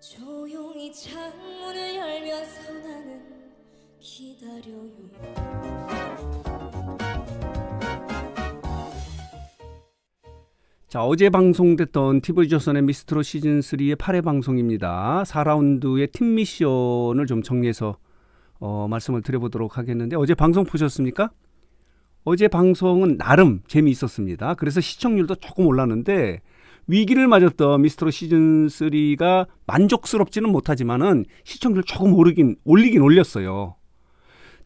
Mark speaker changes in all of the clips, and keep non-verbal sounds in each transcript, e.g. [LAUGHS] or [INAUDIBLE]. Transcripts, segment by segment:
Speaker 1: 조용히 창문을 열면서 나는 기다려요. 자, 어제 방송됐던 TV조선의 미스트로 시즌3의 8회 방송입니다. 4라운드의 팀 미션을 좀 정리해서 어, 말씀을 드려보도록 하겠는데 어제 방송 보셨습니까? 어제 방송은 나름 재미있었습니다. 그래서 시청률도 조금 올랐는데 위기를 맞았던 미스터로 시즌 3가 만족스럽지는 못하지만은 시청률 조금 오르긴 올리긴 올렸어요.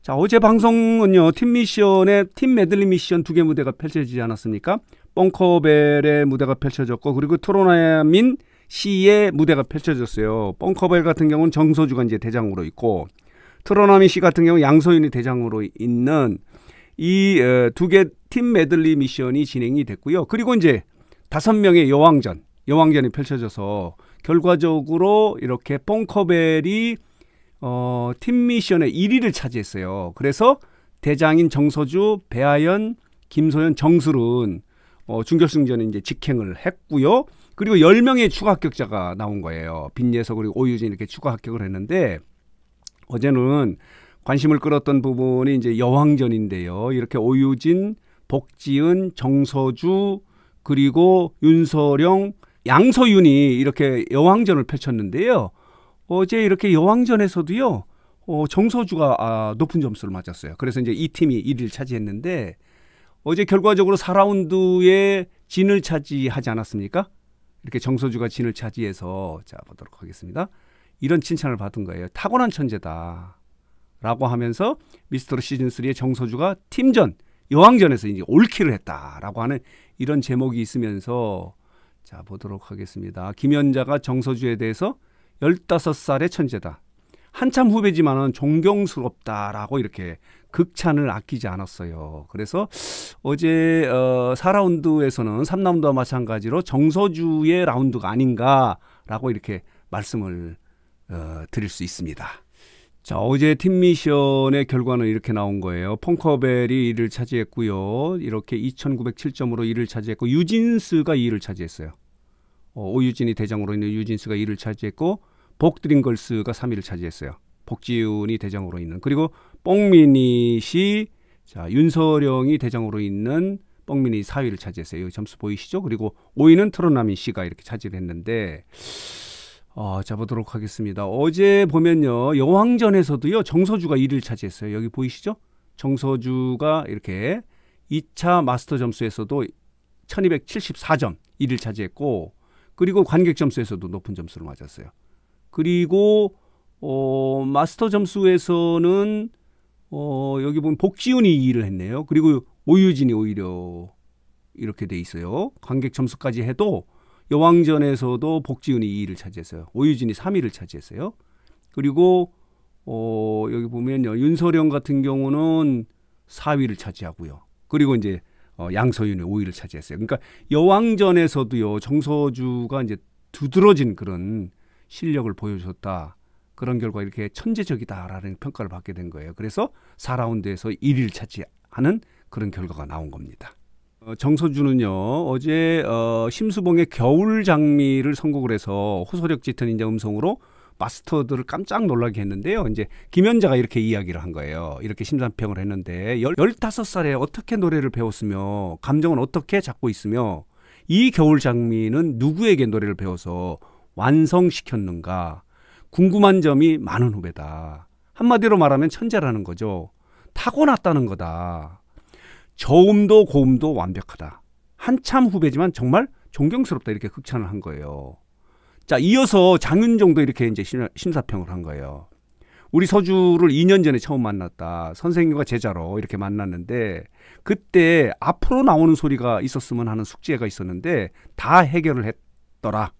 Speaker 1: 자 어제 방송은요 팀미션에팀 메들리 미션 두 개 무대가 펼쳐지지 않았습니까? 뻥커벨의 무대가 펼쳐졌고 그리고 트로나민 씨의 무대가 펼쳐졌어요. 뻥커벨 같은 경우는 정서주가 이제 대장으로 있고 트로나민 씨 같은 경우 양서윤이 대장으로 있는 이 두 개팀 어, 메들리 미션이 진행이 됐고요. 그리고 이제 다섯 명의 여왕전, 여왕전이 펼쳐져서 결과적으로 이렇게 뽕커벨이 어, 팀 미션의 1위를 차지했어요. 그래서 대장인 정서주, 배하연 김소연, 정술은 어, 준결승전에 이제 직행을 했고요. 그리고 10명의 추가 합격자가 나온 거예요. 빈예서 그리고 오유진 이렇게 추가 합격을 했는데 어제는 관심을 끌었던 부분이 이제 여왕전인데요. 이렇게 오유진, 복지은, 정서주, 그리고 윤서령, 양서윤이 이렇게 여왕전을 펼쳤는데요. 어제 이렇게 여왕전에서도요. 어, 정서주가 아, 높은 점수를 맞았어요. 그래서 이제 이 팀이 1위를 차지했는데 어제 결과적으로 4라운드에 진을 차지하지 않았습니까? 이렇게 정서주가 진을 차지해서 자 보도록 하겠습니다. 이런 칭찬을 받은 거예요. 타고난 천재다. 라고 하면서 미스터리 시즌3의 정서주가 팀전 여왕전에서 이제 올킬을 했다라고 하는 이런 제목이 있으면서 자 보도록 하겠습니다. 김연자가 정서주에 대해서 15살의 천재다. 한참 후배지만은 존경스럽다라고 이렇게 극찬을 아끼지 않았어요. 그래서 어제 어 4라운드에서는 3라운드와 마찬가지로 정서주의 라운드가 아닌가라고 이렇게 말씀을 어, 드릴 수 있습니다. 자, 어제 팀 미션의 결과는 이렇게 나온 거예요. 펑커벨이 1을 차지했고요. 이렇게 2,907점으로 1을 차지했고 유진스가 2를 차지했어요. 어, 오유진이 대장으로 있는 유진스가 2를 차지했고 복드림걸스가 3위를 차지했어요. 복지훈이 대장으로 있는 그리고 뽕민이 자 윤서령이 대장으로 있는 뽕민이 4위를 차지했어요. 여기 점수 보이시죠? 그리고 5위는 트로나민 씨가 이렇게 차지 했는데 어, 잡아보도록 하겠습니다. 어제 보면요. 여왕전에서도요. 정서주가 1위를 차지했어요. 여기 보이시죠? 정서주가 이렇게 2차 마스터 점수에서도 1274점 1위를 차지했고 그리고 관객 점수에서도 높은 점수를 맞았어요. 그리고 어, 마스터 점수에서는 어, 여기 보면 복지훈이 2위를 했네요. 그리고 오유진이 오히려 이렇게 돼 있어요. 관객 점수까지 해도 여왕전에서도 복지윤이 2위를 차지했어요. 오유진이 3위를 차지했어요. 그리고 어, 여기 보면요. 윤서령 같은 경우는 4위를 차지하고요. 그리고 이제 어, 양서윤이 5위를 차지했어요. 그러니까 여왕전에서도요. 정서주가 이제 두드러진 그런 실력을 보여줬다. 그런 결과 이렇게 천재적이다라는 평가를 받게 된 거예요. 그래서 4라운드에서 1위를 차지하는 그런 결과가 나온 겁니다. 어, 정서주는요 어제 어, 심수봉의 겨울 장미를 선곡을 해서 호소력 짙은 인자 음성으로 마스터들을 깜짝 놀라게 했는데요. 이제 김연자가 이렇게 이야기를 한 거예요. 이렇게 심사평을 했는데 열, 15살에 어떻게 노래를 배웠으며 감정은 어떻게 잡고 있으며 이 겨울 장미는 누구에게 노래를 배워서 완성시켰는가 궁금한 점이 많은 후배다. 한마디로 말하면 천재라는 거죠. 타고났다는 거다. 저음도 고음도 완벽하다. 한참 후배지만 정말 존경스럽다 이렇게 극찬을 한 거예요. 자, 이어서 장윤정도 이렇게 이제 심사평을 한 거예요. 우리 서주를 2년 전에 처음 만났다. 선생님과 제자로 이렇게 만났는데 그때 앞으로 나오는 소리가 있었으면 하는 숙제가 있었는데 다 해결을 했더라.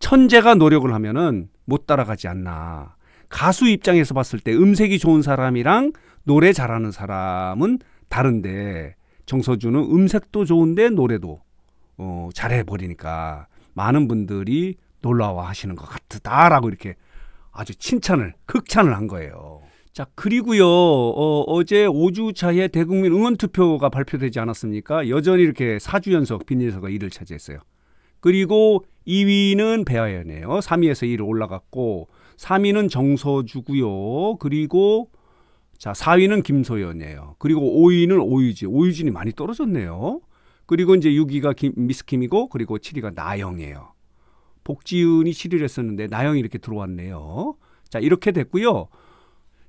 Speaker 1: 천재가 노력을 하면은 못 따라가지 않나. 가수 입장에서 봤을 때 음색이 좋은 사람이랑 노래 잘하는 사람은 다른데 정서준은 음색도 좋은데 노래도 어, 잘해버리니까 많은 분들이 놀라워 하시는 것 같다라고 이렇게 아주 칭찬을, 극찬을 한 거예요. 자, 그리고요, 어, 어제 5주 차에 대국민 응원 투표가 발표되지 않았습니까? 여전히 이렇게 4주 연속 빈일서가 1위를 차지했어요. 그리고 2위는 배아연이에요. 3위에서 1위로 올라갔고, 3위는 정서주고요. 그리고 자, 4위는 김소연이에요. 그리고 5위는 오유진. 오유진이 많이 떨어졌네요. 그리고 이제 6위가 김, 미스킴이고 그리고 7위가 나영이에요. 복지윤이 7위를 했었는데 나영이 이렇게 들어왔네요. 자, 이렇게 됐고요.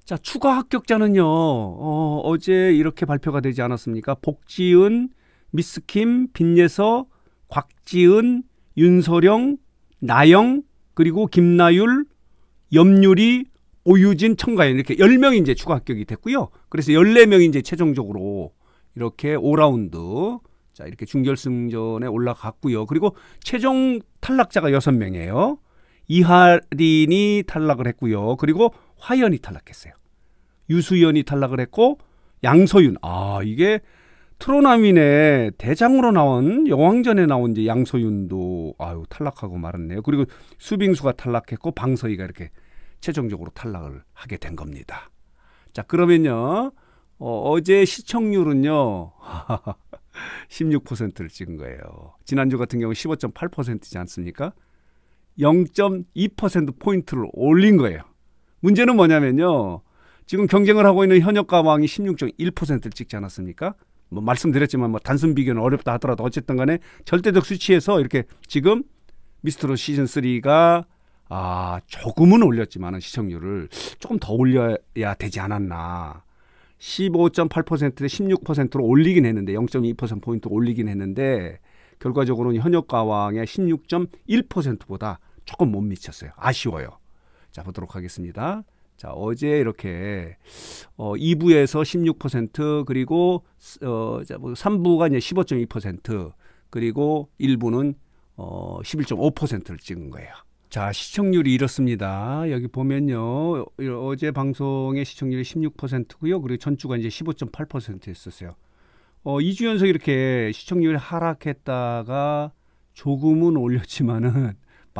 Speaker 1: 자, 추가 합격자는요. 어, 어제 이렇게 발표가 되지 않았습니까? 복지윤 미스킴, 빈예서, 곽지은, 윤서령, 나영, 그리고 김나율, 염유리, 오유진, 청가연 이렇게 10명이 이제 추가 합격이 됐고요. 그래서 14명이 이제 최종적으로 이렇게 5라운드 자, 이렇게 중결승전에 올라갔고요. 그리고 최종 탈락자가 6명이에요. 이하린이 탈락을 했고요. 그리고 화연이 탈락했어요. 유수연이 탈락을 했고 양서윤. 아, 이게 트로나민의 대장으로 나온 영왕전에 나온 이제 양소윤도 아유 탈락하고 말았네요. 그리고 수빙수가 탈락했고 방서희가 이렇게 최종적으로 탈락을 하게 된 겁니다. 자, 그러면요. 어, 제 시청률은요. 16%를 [LAUGHS] 찍은 거예요. 지난주 같은 경우 15.8%이지 않습니까? 0.2% 포인트를 올린 거예요. 문제는 뭐냐면요. 지금 경쟁을 하고 있는 현역 가왕이 16.1%를 찍지 않았습니까? 뭐 말씀드렸지만 뭐 단순 비교는 어렵다 하더라도 어쨌든 간에 절대적 수치에서 이렇게 지금 미스터로 시즌 3가 아, 조금은 올렸지만 시청률을 조금 더 올려야 되지 않았나. 15.8%대 16%로 올리긴 했는데 0.2%포인트 올리긴 했는데 결과적으로는 현역 가왕의 16.1%보다 조금 못 미쳤어요. 아쉬워요. 자, 보도록 하겠습니다. 자, 어제 이렇게 어 2부에서 16% 그리고 어 3부가 뭐 이제 15.2% 그리고 1부는 어 11.5%를 찍은 거예요. 자, 시청률이 이렇습니다. 여기 보면요. 어제 방송의 시청률이 16%고요. 그리고 전주가 이제 15.8%였었어요. 어, 2주 연속 이렇게 시청률이 하락했다가 조금은 올렸지만은 [LAUGHS]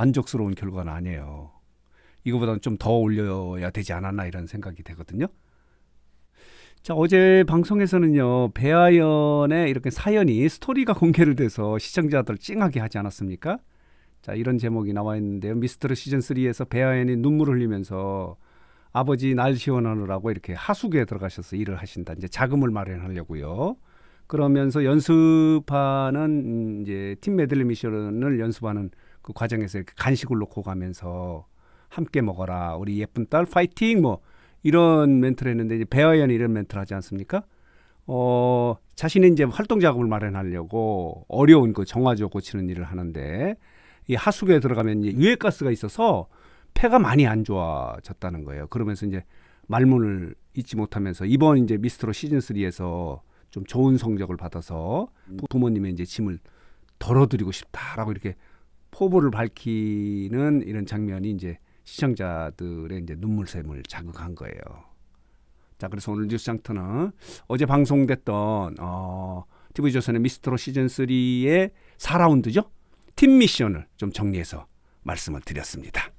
Speaker 1: 만족스러운 결과는 아니에요. 이거보다는 좀 더 올려야 되지 않았나 이런 생각이 되거든요. 자, 어제 방송에서는요, 배아연의 이렇게 사연이 스토리가 공개를 돼서 시청자들 찡하게 하지 않았습니까? 자 이런 제목이 나와 있는데요. 미스터리 시즌 3에서 배아연이 눈물 을 흘리면서 아버지 날 시원하느라고 이렇게 하숙에 들어가셔서 일을 하신다. 이제 자금을 마련하려고요. 그러면서 연습하는 음, 이제 팀 메들리 미션을 연습하는 그 과정에서 이렇게 간식을 놓고 가면서 함께 먹어라 우리 예쁜 딸 파이팅 뭐 이런 멘트를 했는데 이제 배아연이 이런 멘트를 하지 않습니까? 어 자신의 이제 활동 자금을 마련하려고 어려운 그 정화조 고치는 일을 하는데 이 하수구에 들어가면 이제 유해가스가 있어서 폐가 많이 안 좋아졌다는 거예요. 그러면서 이제 말문을 잊지 못하면서 이번 이제 미스트로 시즌 3에서 좀 좋은 성적을 받아서 음. 부모님의 이제 짐을 덜어드리고 싶다라고 이렇게 포부를 밝히는 이런 장면이 이제 시청자들의 이제 눈물샘을 자극한 거예요. 자, 그래서 오늘 뉴스 장터는 어제 방송됐던 어, TV조선의 미스트로 시즌 3의 4라운드죠. 팀 미션을 좀 정리해서 말씀을 드렸습니다.